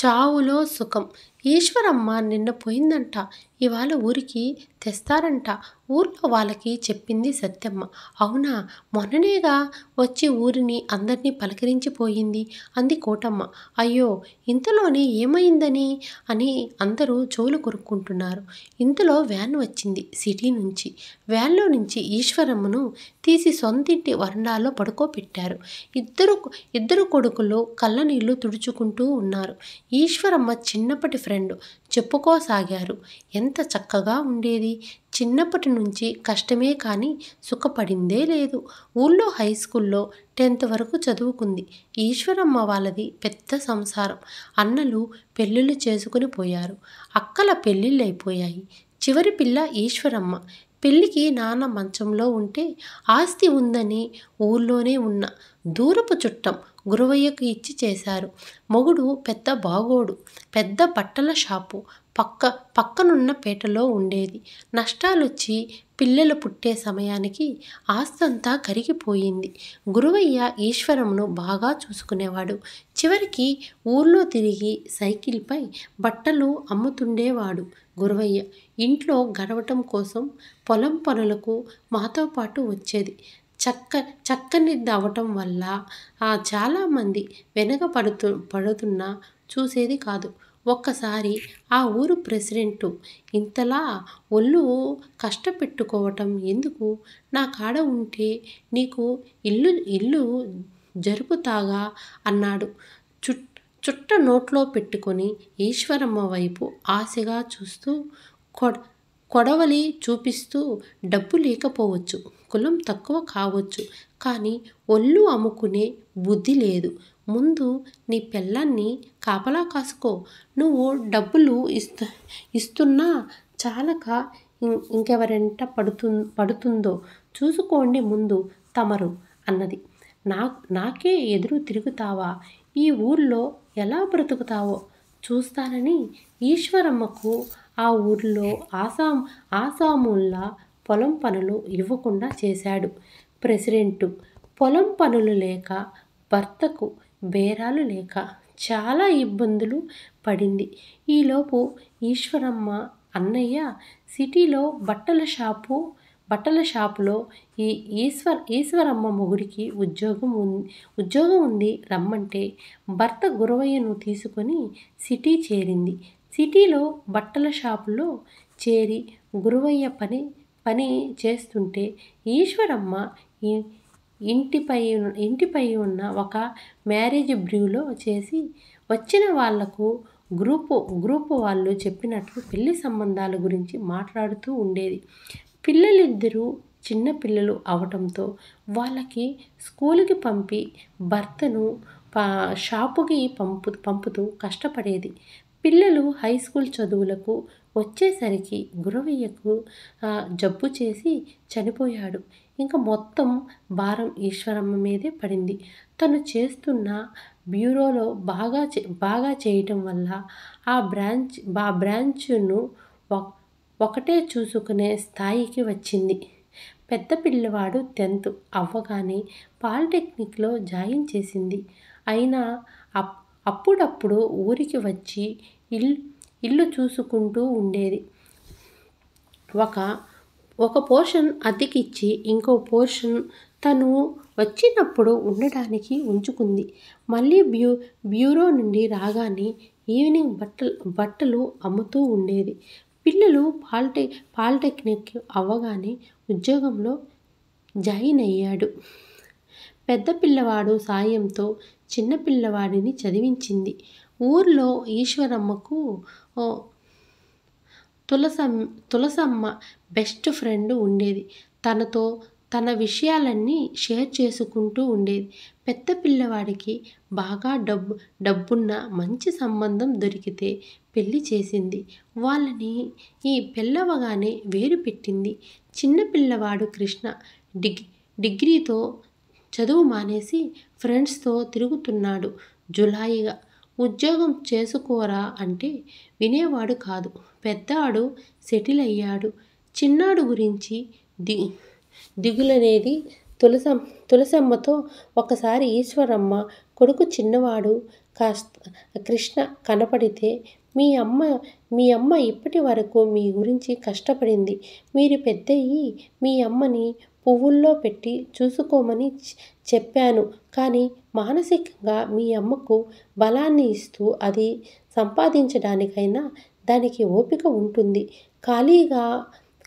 చావులో సుఖం ఈశ్వరమ్మ నిన్న పోయిందంట ఇవాళ ఊరికి తెస్తారంట ఊర్లో వాళ్ళకి చెప్పింది సత్యమ్మ అవునా మొన్ననేగా వచ్చి ఊరిని అందరినీ పలకరించిపోయింది అంది కోటమ్మ అయ్యో ఇంతలోనే ఏమైందని అని అందరూ చోలు కొరుక్కుంటున్నారు ఇంతలో వ్యాన్ వచ్చింది సిటీ నుంచి వ్యాన్లో నుంచి ఈశ్వరమ్మను తీసి సొంతింటి వరండాలో పడుకోబెట్టారు ఇద్దరు ఇద్దరు కొడుకులు నీళ్లు తుడుచుకుంటూ ఉన్నారు ఈశ్వరమ్మ చిన్నప్పటి ఫ్రెండ్ చెప్పుకోసాగారు ఎంత చక్కగా ఉండేది చిన్నప్పటి నుంచి కష్టమే కానీ సుఖపడిందే లేదు ఊళ్ళో హై స్కూల్లో టెన్త్ వరకు చదువుకుంది ఈశ్వరమ్మ వాళ్ళది పెద్ద సంసారం అన్నలు పెళ్ళిళ్ళు చేసుకుని పోయారు అక్కల పెళ్ళిళ్ళు అయిపోయాయి చివరి పిల్ల ఈశ్వరమ్మ పెళ్ళికి నాన్న మంచంలో ఉంటే ఆస్తి ఉందని ఊర్లోనే ఉన్న దూరపు చుట్టం గురవయ్యకు ఇచ్చి చేశారు మొగుడు పెద్ద బాగోడు పెద్ద బట్టల షాపు పక్క పక్కనున్న పేటలో ఉండేది నష్టాలొచ్చి పిల్లలు పుట్టే సమయానికి ఆస్తంతా కరిగిపోయింది గురువయ్య ఈశ్వరంను బాగా చూసుకునేవాడు చివరికి ఊర్లో తిరిగి సైకిల్పై బట్టలు అమ్ముతుండేవాడు గురువయ్య ఇంట్లో గడవటం కోసం పొలం పనులకు మాతో పాటు వచ్చేది చక్క చక్కని అవటం వల్ల చాలామంది వెనక పడుతు పడుతున్నా చూసేది కాదు ఒక్కసారి ఆ ఊరు ప్రెసిడెంట్ ఇంతలా ఒళ్ళు కష్టపెట్టుకోవటం ఎందుకు నా కాడ ఉంటే నీకు ఇల్లు ఇల్లు జరుపుతాగా అన్నాడు చుట్ చుట్ట నోట్లో పెట్టుకొని ఈశ్వరమ్మ వైపు ఆశగా చూస్తూ కొడ్ కొడవలి చూపిస్తూ డబ్బు లేకపోవచ్చు కులం తక్కువ కావచ్చు కానీ ఒళ్ళు అమ్ముకునే బుద్ధి లేదు ముందు నీ పిల్లాన్ని కాపలా కాసుకో నువ్వు డబ్బులు ఇస్తు ఇస్తున్నా చాలక ఇంకెవరెంట పడుతు పడుతుందో చూసుకోండి ముందు తమరు అన్నది నా నాకే ఎదురు తిరుగుతావా ఈ ఊర్లో ఎలా బ్రతుకుతావో చూస్తానని ఈశ్వరమ్మకు ఆ ఊర్లో ఆసాం ఆసాముల్లా పొలం పనులు ఇవ్వకుండా చేశాడు ప్రెసిడెంటు పొలం పనులు లేక భర్తకు బేరాలు లేక చాలా ఇబ్బందులు పడింది ఈలోపు ఈశ్వరమ్మ అన్నయ్య సిటీలో బట్టల షాపు బట్టల షాపులో ఈ ఈశ్వర్ ఈశ్వరమ్మ మొగుడికి ఉద్యోగం ఉంది ఉద్యోగం ఉంది రమ్మంటే భర్త గురవయ్యను తీసుకొని సిటీ చేరింది సిటీలో బట్టల షాపులో చేరి గురువయ్య పని పని చేస్తుంటే ఈశ్వరమ్మ ఇంటిపై ఇంటిపై ఉన్న ఒక మ్యారేజ్ బ్రూలో చేసి వచ్చిన వాళ్లకు గ్రూపు గ్రూపు వాళ్ళు చెప్పినట్లు పెళ్లి సంబంధాల గురించి మాట్లాడుతూ ఉండేది పిల్లలిద్దరూ చిన్న పిల్లలు అవటంతో వాళ్ళకి స్కూల్కి పంపి భర్తను షాపుకి పంపు పంపుతూ కష్టపడేది పిల్లలు హై స్కూల్ చదువులకు వచ్చేసరికి గురవయ్యకు జబ్బు చేసి చనిపోయాడు ఇంకా మొత్తం భారం ఈశ్వరమ్మ మీదే పడింది తను చేస్తున్న బ్యూరోలో బాగా బాగా చేయటం వల్ల ఆ బ్రాంచ్ ఆ బ్రాంచ్ను ఒకటే చూసుకునే స్థాయికి వచ్చింది పెద్ద పిల్లవాడు టెన్త్ అవ్వగానే పాలిటెక్నిక్లో జాయిన్ చేసింది అయినా అప్ అప్పుడప్పుడు ఊరికి వచ్చి ఇల్ ఇల్లు చూసుకుంటూ ఉండేది ఒక ఒక పోర్షన్ అద్దెకిచ్చి ఇంకో పోర్షన్ తను వచ్చినప్పుడు ఉండడానికి ఉంచుకుంది మళ్ళీ బ్యూ బ్యూరో నుండి రాగానే ఈవినింగ్ బట్టలు బట్టలు అమ్ముతూ ఉండేది పిల్లలు పాలిటె పాలిటెక్నిక్ అవ్వగానే ఉద్యోగంలో జాయిన్ అయ్యాడు పెద్ద పిల్లవాడు సాయంతో చిన్నపిల్లవాడిని చదివించింది ఊర్లో ఈశ్వరమ్మకు తులస తులసమ్మ బెస్ట్ ఫ్రెండ్ ఉండేది తనతో తన విషయాలన్నీ షేర్ చేసుకుంటూ ఉండేది పెద్ద పిల్లవాడికి బాగా డబ్బు డబ్బున్న మంచి సంబంధం దొరికితే పెళ్లి చేసింది వాళ్ళని ఈ పిల్లవగానే వేరు పెట్టింది చిన్నపిల్లవాడు కృష్ణ డిగ్ డిగ్రీతో చదువు మానేసి ఫ్రెండ్స్తో తిరుగుతున్నాడు జులాయిగా ఉద్యోగం చేసుకోరా అంటే వినేవాడు కాదు పెద్దాడు సెటిల్ అయ్యాడు చిన్నాడు గురించి ది దిగులనేది తులస తులసమ్మతో ఒకసారి ఈశ్వరమ్మ కొడుకు చిన్నవాడు కాస్త కృష్ణ కనపడితే మీ అమ్మ మీ అమ్మ ఇప్పటి వరకు మీ గురించి కష్టపడింది మీరు పెద్దయ్యి మీ అమ్మని పువ్వుల్లో పెట్టి చూసుకోమని చెప్పాను కానీ మానసికంగా మీ అమ్మకు బలాన్ని ఇస్తూ అది సంపాదించడానికైనా దానికి ఓపిక ఉంటుంది ఖాళీగా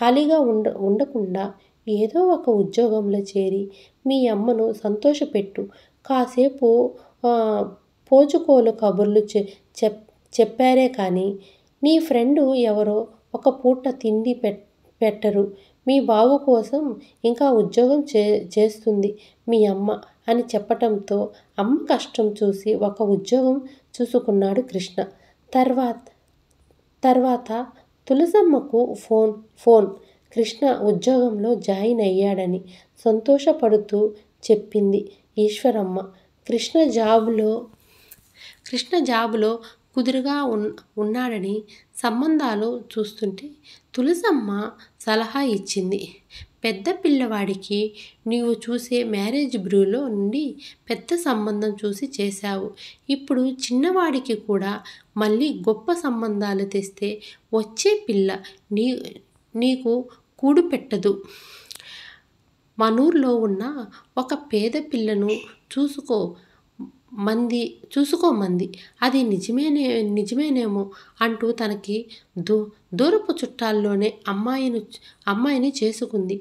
ఖాళీగా ఉండ ఉండకుండా ఏదో ఒక ఉద్యోగంలో చేరి మీ అమ్మను సంతోషపెట్టు కాసేపు పోచుకోలు కబుర్లు చెప్ చెప్పారే కానీ నీ ఫ్రెండు ఎవరో ఒక పూట తిండి పెట్ పెట్టరు మీ బావు కోసం ఇంకా ఉద్యోగం చే చేస్తుంది మీ అమ్మ అని చెప్పటంతో అమ్మ కష్టం చూసి ఒక ఉద్యోగం చూసుకున్నాడు కృష్ణ తర్వాత తర్వాత తులసమ్మకు ఫోన్ ఫోన్ కృష్ణ ఉద్యోగంలో జాయిన్ అయ్యాడని సంతోషపడుతూ చెప్పింది ఈశ్వరమ్మ కృష్ణ జాబులో కృష్ణ జాబులో కుదురుగా ఉన్నాడని సంబంధాలు చూస్తుంటే తులసమ్మ సలహా ఇచ్చింది పెద్ద పిల్లవాడికి నీవు చూసే మ్యారేజ్ బ్రూలో నుండి పెద్ద సంబంధం చూసి చేశావు ఇప్పుడు చిన్నవాడికి కూడా మళ్ళీ గొప్ప సంబంధాలు తెస్తే వచ్చే పిల్ల నీ నీకు కూడు పెట్టదు మనూర్లో ఉన్న ఒక పేద పిల్లను చూసుకో మంది చూసుకోమంది అది నిజమేనే నిజమేనేమో అంటూ తనకి దూ దూరపు చుట్టాల్లోనే అమ్మాయిని అమ్మాయిని చేసుకుంది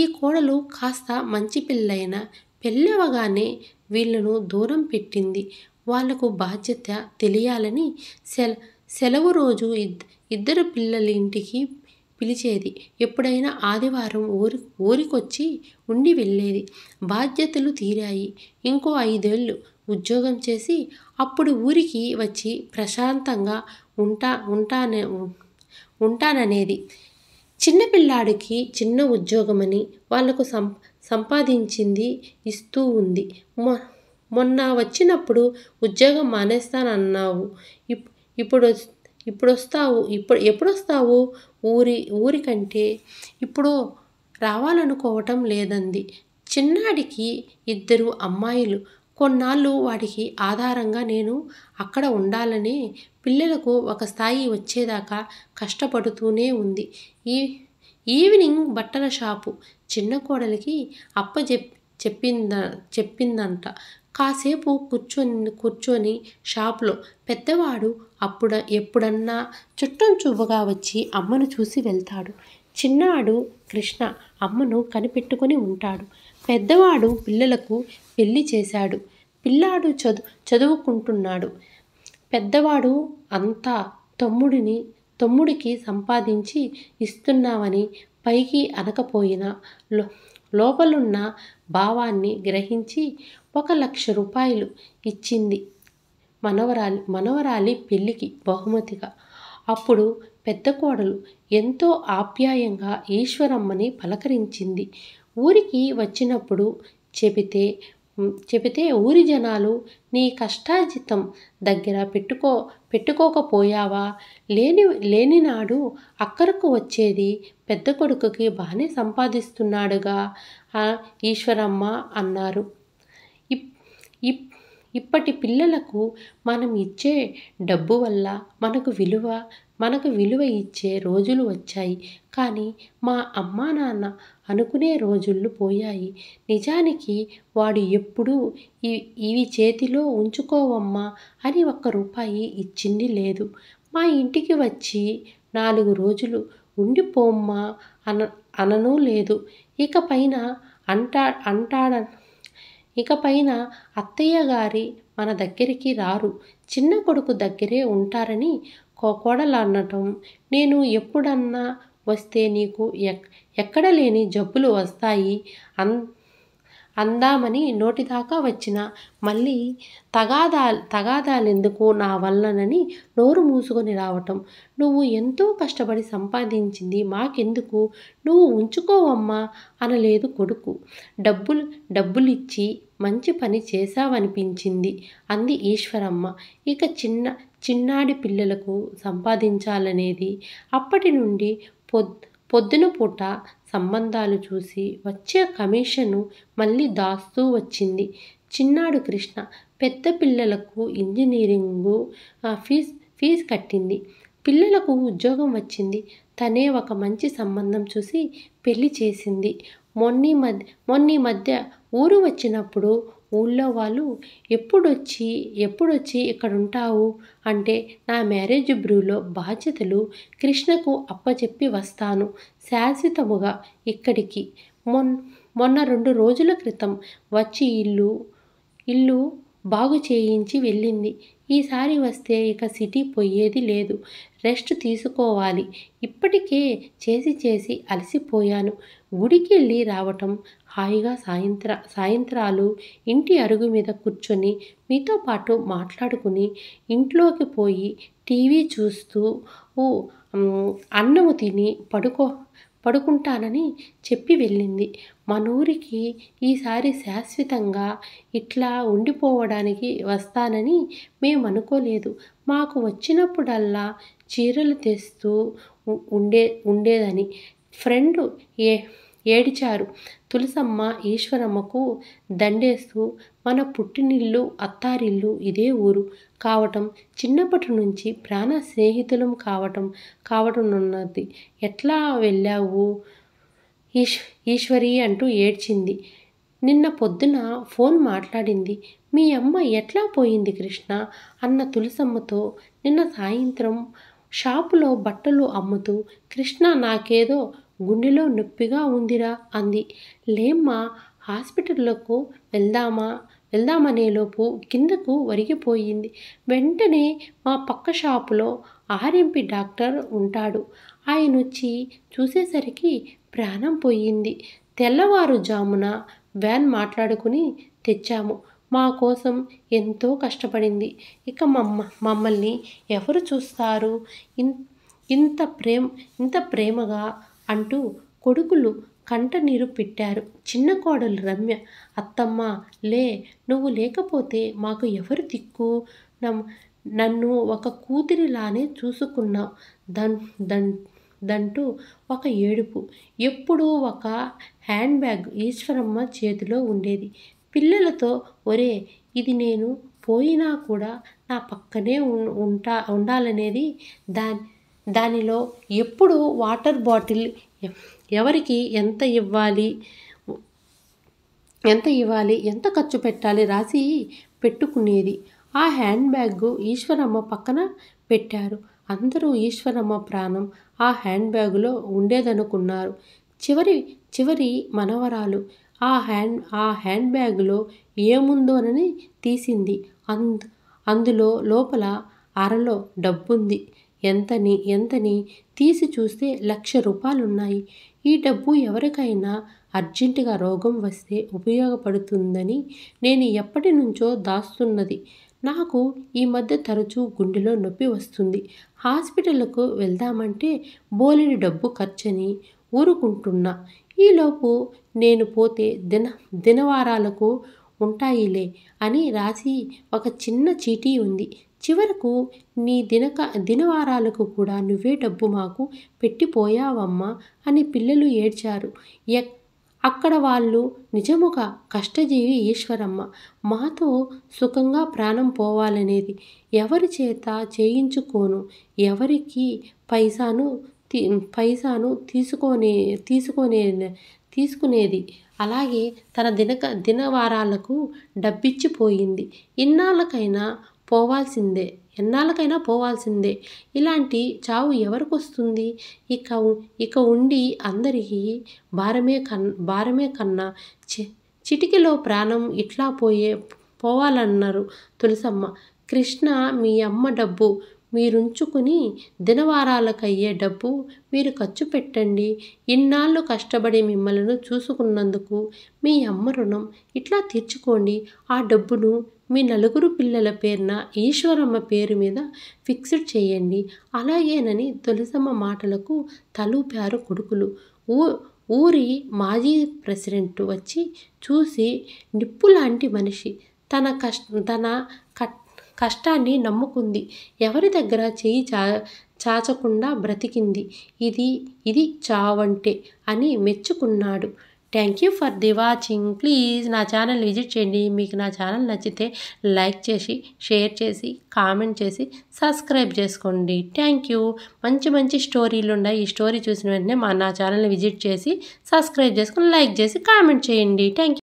ఈ కోడలు కాస్త మంచి పిల్లైన పెళ్ళవగానే వీళ్లను దూరం పెట్టింది వాళ్లకు బాధ్యత తెలియాలని సెల సెలవు రోజు ఇద్దరు పిల్లల ఇంటికి పిలిచేది ఎప్పుడైనా ఆదివారం ఊరి ఊరికొచ్చి ఉండి వెళ్ళేది బాధ్యతలు తీరాయి ఇంకో ఐదేళ్ళు ఉద్యోగం చేసి అప్పుడు ఊరికి వచ్చి ప్రశాంతంగా ఉంటా ఉంటానే ఉంటాననేది చిన్నపిల్లాడికి చిన్న ఉద్యోగమని వాళ్లకు సం సంపాదించింది ఇస్తూ ఉంది మొ మొన్న వచ్చినప్పుడు ఉద్యోగం మానేస్తానన్నావు ఇప్ ఇప్పుడు ఇప్పుడు వస్తావు ఇప్పుడు ఎప్పుడు వస్తావు ఊరి ఊరికంటే ఇప్పుడు రావాలనుకోవటం లేదంది చిన్నాడికి ఇద్దరు అమ్మాయిలు కొన్నాళ్ళు వాడికి ఆధారంగా నేను అక్కడ ఉండాలని పిల్లలకు ఒక స్థాయి వచ్చేదాకా కష్టపడుతూనే ఉంది ఈ ఈవినింగ్ బట్టల షాపు చిన్న కోడలికి అప్ప చెప్పింద చెప్పిందంట కాసేపు కూర్చొని కూర్చొని షాప్లో పెద్దవాడు అప్పుడ ఎప్పుడన్నా చుట్టం చూపుగా వచ్చి అమ్మను చూసి వెళ్తాడు చిన్నాడు కృష్ణ అమ్మను కనిపెట్టుకొని ఉంటాడు పెద్దవాడు పిల్లలకు పెళ్లి చేశాడు పిల్లాడు చదు చదువుకుంటున్నాడు పెద్దవాడు అంతా తమ్ముడిని తమ్ముడికి సంపాదించి ఇస్తున్నామని పైకి అనకపోయినా లో లోపలున్న భావాన్ని గ్రహించి ఒక లక్ష రూపాయలు ఇచ్చింది మనవరాలి మనవరాలి పెళ్లికి బహుమతిగా అప్పుడు పెద్ద కోడలు ఎంతో ఆప్యాయంగా ఈశ్వరమ్మని పలకరించింది ఊరికి వచ్చినప్పుడు చెబితే చెబితే ఊరి జనాలు నీ కష్టార్జితం దగ్గర పెట్టుకో పెట్టుకోకపోయావా లేని లేనినాడు అక్కరకు వచ్చేది పెద్ద కొడుకుకి బాగానే సంపాదిస్తున్నాడుగా ఈశ్వరమ్మ అన్నారు ఇప్ ఇప్పటి పిల్లలకు మనం ఇచ్చే డబ్బు వల్ల మనకు విలువ మనకు విలువ ఇచ్చే రోజులు వచ్చాయి కానీ మా అమ్మా నాన్న అనుకునే రోజులు పోయాయి నిజానికి వాడు ఎప్పుడూ ఇవి చేతిలో ఉంచుకోవమ్మా అని ఒక్క రూపాయి ఇచ్చింది లేదు మా ఇంటికి వచ్చి నాలుగు రోజులు ఉండిపోమ్మా అన అననూ లేదు ఇకపైన అంటా అంటాడ ఇకపైన అత్తయ్య గారి మన దగ్గరికి రారు చిన్న కొడుకు దగ్గరే ఉంటారని కోడలనటం నేను ఎప్పుడన్నా వస్తే నీకు ఎక్ ఎక్కడ లేని జబ్బులు వస్తాయి అన్ అందామని నోటిదాకా వచ్చిన మళ్ళీ తగాదా తగాదాలెందుకు నా వల్లనని నోరు మూసుకొని రావటం నువ్వు ఎంతో కష్టపడి సంపాదించింది మాకెందుకు నువ్వు ఉంచుకోవమ్మా అనలేదు కొడుకు డబ్బులు ఇచ్చి మంచి పని చేశావనిపించింది అంది ఈశ్వరమ్మ ఇక చిన్న చిన్నాడి పిల్లలకు సంపాదించాలనేది అప్పటి నుండి పొద్దు పొద్దున పూట సంబంధాలు చూసి వచ్చే కమిషను మళ్ళీ దాస్తూ వచ్చింది చిన్నాడు కృష్ణ పెద్ద పిల్లలకు ఇంజనీరింగు ఫీజ్ ఫీజు కట్టింది పిల్లలకు ఉద్యోగం వచ్చింది తనే ఒక మంచి సంబంధం చూసి పెళ్లి చేసింది మొన్నీ మధ్య మొన్నీ మధ్య ఊరు వచ్చినప్పుడు ఊళ్ళో వాళ్ళు ఎప్పుడొచ్చి ఎప్పుడొచ్చి ఇక్కడ ఉంటావు అంటే నా మ్యారేజ్ బ్రూలో బాధ్యతలు కృష్ణకు అప్పచెప్పి వస్తాను శాశ్వతముగా ఇక్కడికి మొన్ మొన్న రెండు రోజుల క్రితం వచ్చి ఇల్లు ఇల్లు బాగు చేయించి వెళ్ళింది ఈసారి వస్తే ఇక సిటీ పోయేది లేదు రెస్ట్ తీసుకోవాలి ఇప్పటికే చేసి చేసి అలసిపోయాను గుడికి వెళ్ళి రావటం హాయిగా సాయంత్ర సాయంత్రాలు ఇంటి అరుగు మీద కూర్చొని మీతో పాటు మాట్లాడుకుని ఇంట్లోకి పోయి టీవీ చూస్తూ అన్నము తిని పడుకో పడుకుంటానని చెప్పి వెళ్ళింది ఊరికి ఈసారి శాశ్వతంగా ఇట్లా ఉండిపోవడానికి వస్తానని మేము అనుకోలేదు మాకు వచ్చినప్పుడల్లా చీరలు తెస్తూ ఉండే ఉండేదని ఫ్రెండ్ ఏ ఏడిచారు తులసమ్మ ఈశ్వరమ్మకు దండేస్తూ మన పుట్టినిల్లు అత్తారిల్లు ఇదే ఊరు కావటం చిన్నప్పటి నుంచి ప్రాణ స్నేహితులం కావటం కావటం ఉన్నది ఎట్లా వెళ్ళావు ఈశ్ ఈశ్వరి అంటూ ఏడ్చింది నిన్న పొద్దున ఫోన్ మాట్లాడింది మీ అమ్మ ఎట్లా పోయింది కృష్ణ అన్న తులసమ్మతో నిన్న సాయంత్రం షాపులో బట్టలు అమ్ముతూ కృష్ణ నాకేదో గుండెలో నొప్పిగా ఉందిరా అంది లేమ్మా హాస్పిటల్లోకు వెళ్దామా వెళ్దామనేలోపు కిందకు వరిగిపోయింది వెంటనే మా పక్క షాపులో ఆర్ఎంపి డాక్టర్ ఉంటాడు ఆయన వచ్చి చూసేసరికి ప్రాణం పోయింది తెల్లవారుజామున వ్యాన్ మాట్లాడుకుని తెచ్చాము మా కోసం ఎంతో కష్టపడింది ఇక మమ్మ మమ్మల్ని ఎవరు చూస్తారు ఇన్ ఇంత ప్రేమ ఇంత ప్రేమగా అంటూ కొడుకులు కంట నీరు పెట్టారు చిన్న కోడలు రమ్య అత్తమ్మ లే నువ్వు లేకపోతే మాకు ఎవరు దిక్కు నన్ను ఒక కూతురిలానే చూసుకున్నావు దన్ దన్ దంటూ ఒక ఏడుపు ఎప్పుడూ ఒక హ్యాండ్ బ్యాగ్ ఈశ్వరమ్మ చేతిలో ఉండేది పిల్లలతో ఒరే ఇది నేను పోయినా కూడా నా పక్కనే ఉంటా ఉండాలనేది దాని దానిలో ఎప్పుడు వాటర్ బాటిల్ ఎవరికి ఎంత ఇవ్వాలి ఎంత ఇవ్వాలి ఎంత ఖర్చు పెట్టాలి రాసి పెట్టుకునేది ఆ హ్యాండ్ బ్యాగ్ ఈశ్వరమ్మ పక్కన పెట్టారు అందరూ ఈశ్వరమ్మ ప్రాణం ఆ హ్యాండ్ బ్యాగులో ఉండేదనుకున్నారు చివరి చివరి మనవరాలు ఆ హ్యాండ్ ఆ హ్యాండ్ బ్యాగులో ఏముందోనని తీసింది అందు అందులో లోపల అరలో డబ్బుంది ఎంతని ఎంతని తీసి చూస్తే లక్ష రూపాయలున్నాయి ఈ డబ్బు ఎవరికైనా అర్జెంటుగా రోగం వస్తే ఉపయోగపడుతుందని నేను ఎప్పటి నుంచో దాస్తున్నది నాకు ఈ మధ్య తరచూ గుండెలో నొప్పి వస్తుంది హాస్పిటల్కు వెళ్దామంటే బోలిని డబ్బు ఖర్చని ఊరుకుంటున్నా ఈలోపు నేను పోతే దిన దినవారాలకు ఉంటాయిలే అని రాసి ఒక చిన్న చీటీ ఉంది చివరకు నీ దినక దినవారాలకు కూడా నువ్వే డబ్బు మాకు పెట్టిపోయావమ్మా అని పిల్లలు ఏడ్చారు అక్కడ వాళ్ళు నిజముగా కష్టజీవి ఈశ్వరమ్మ మాతో సుఖంగా ప్రాణం పోవాలనేది ఎవరి చేత చేయించుకోను ఎవరికి పైసాను పైసాను తీసుకొని తీసుకొనే తీసుకునేది అలాగే తన దినక దినవారాలకు డబ్బిచ్చిపోయింది ఇన్నాళ్ళకైనా పోవాల్సిందే ఎన్నాళ్ళకైనా పోవాల్సిందే ఇలాంటి చావు ఎవరికి వస్తుంది ఇక ఇక ఉండి అందరికీ భారమే కన్ భారమే కన్నా చి చిటికిలో ప్రాణం ఇట్లా పోయే పోవాలన్నారు తులసమ్మ కృష్ణ మీ అమ్మ డబ్బు మీరుంచుకుని దినవారాలకయ్యే డబ్బు మీరు ఖర్చు పెట్టండి ఇన్నాళ్ళు కష్టపడి మిమ్మల్ని చూసుకున్నందుకు మీ అమ్మ రుణం ఇట్లా తీర్చుకోండి ఆ డబ్బును మీ నలుగురు పిల్లల పేరున ఈశ్వరమ్మ పేరు మీద ఫిక్స్డ్ చేయండి అలాగేనని తొలిసమ్మ మాటలకు తలూపారు కొడుకులు ఊ ఊరి మాజీ ప్రెసిడెంట్ వచ్చి చూసి నిప్పు లాంటి మనిషి తన కష్ట తన కష్టాన్ని నమ్ముకుంది ఎవరి దగ్గర చేయి చా చాచకుండా బ్రతికింది ఇది ఇది చావంటే అని మెచ్చుకున్నాడు thank you for the watching please నా ఛానల్ విజిట్ చేయండి మీకు నా ఛానల్ నచ్చితే లైక్ చేసి షేర్ చేసి కామెంట్ చేసి సబ్స్క్రైబ్ చేసుకోండి థ్యాంక్ యూ మంచి మంచి స్టోరీలు ఉన్నాయి ఈ స్టోరీ చూసిన వెంటనే మా నా ఛానల్ని విజిట్ చేసి సబ్స్క్రైబ్ చేసుకుని లైక్ చేసి కామెంట్ చేయండి థ్యాంక్